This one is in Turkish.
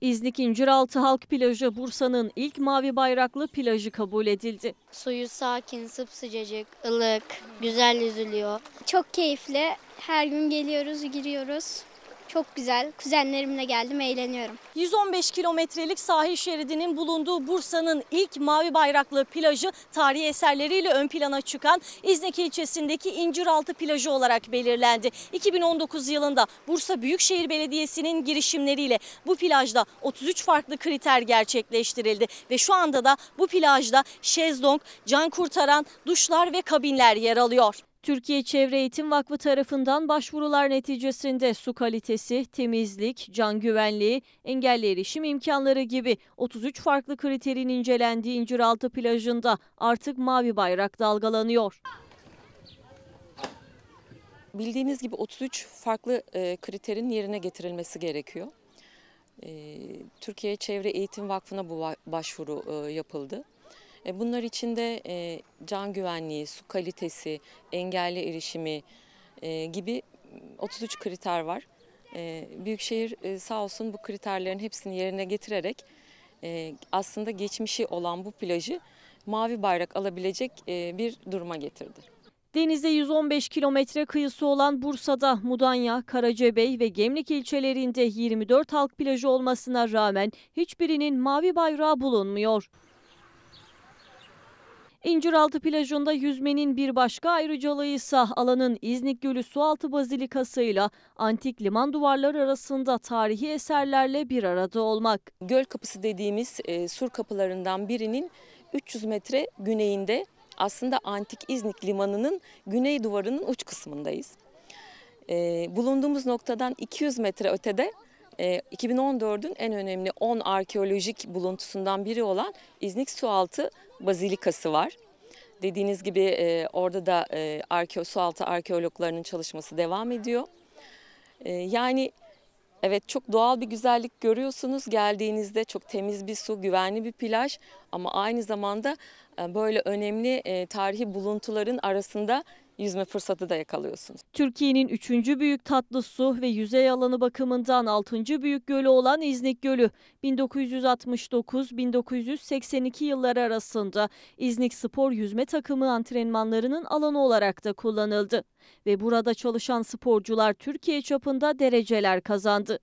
İznik İnciraltı Halk Plajı Bursa'nın ilk mavi bayraklı plajı kabul edildi. Suyu sakin, sıcacık, ılık, güzel yüzülüyor. Çok keyifli. Her gün geliyoruz, giriyoruz. Çok güzel. Kuzenlerimle geldim, eğleniyorum. 115 kilometrelik sahil şeridinin bulunduğu Bursa'nın ilk mavi bayraklı plajı tarihi eserleriyle ön plana çıkan İznik ilçesindeki İnciraltı plajı olarak belirlendi. 2019 yılında Bursa Büyükşehir Belediyesi'nin girişimleriyle bu plajda 33 farklı kriter gerçekleştirildi ve şu anda da bu plajda şezlong, can kurtaran, duşlar ve kabinler yer alıyor. Türkiye Çevre Eğitim Vakfı tarafından başvurular neticesinde su kalitesi, temizlik, can güvenliği, engelli erişim imkanları gibi 33 farklı kriterin incelendiği İnciraltı plajında artık mavi bayrak dalgalanıyor. Bildiğiniz gibi 33 farklı e, kriterin yerine getirilmesi gerekiyor. E, Türkiye Çevre Eğitim Vakfı'na bu başvuru e, yapıldı. E, bunlar içinde e, can güvenliği, su kalitesi, engelli erişimi e, gibi 33 kriter var. Büyükşehir sağ olsun bu kriterlerin hepsini yerine getirerek aslında geçmişi olan bu plajı mavi bayrak alabilecek bir duruma getirdi. Denize 115 kilometre kıyısı olan Bursa'da Mudanya, Karacabey ve Gemlik ilçelerinde 24 halk plajı olmasına rağmen hiçbirinin mavi bayrağı bulunmuyor. İnciraltı plajında yüzmenin bir başka ayrıcalığı ise alanın İznik Gölü Sualtı Bazilikası'yla antik liman duvarları arasında tarihi eserlerle bir arada olmak. Göl kapısı dediğimiz e, sur kapılarından birinin 300 metre güneyinde aslında antik İznik limanının güney duvarının uç kısmındayız. E, bulunduğumuz noktadan 200 metre ötede e, ee, 2014'ün en önemli 10 arkeolojik buluntusundan biri olan İznik Sualtı Bazilikası var. Dediğiniz gibi e, orada da e, sualtı arkeologlarının çalışması devam ediyor. E, yani evet çok doğal bir güzellik görüyorsunuz geldiğinizde çok temiz bir su, güvenli bir plaj ama aynı zamanda e, böyle önemli tarihi buluntuların arasında yüzme fırsatı da yakalıyorsunuz. Türkiye'nin 3. büyük tatlı su ve yüzey alanı bakımından 6. büyük gölü olan İznik Gölü 1969-1982 yılları arasında İznik Spor Yüzme Takımı antrenmanlarının alanı olarak da kullanıldı ve burada çalışan sporcular Türkiye çapında dereceler kazandı.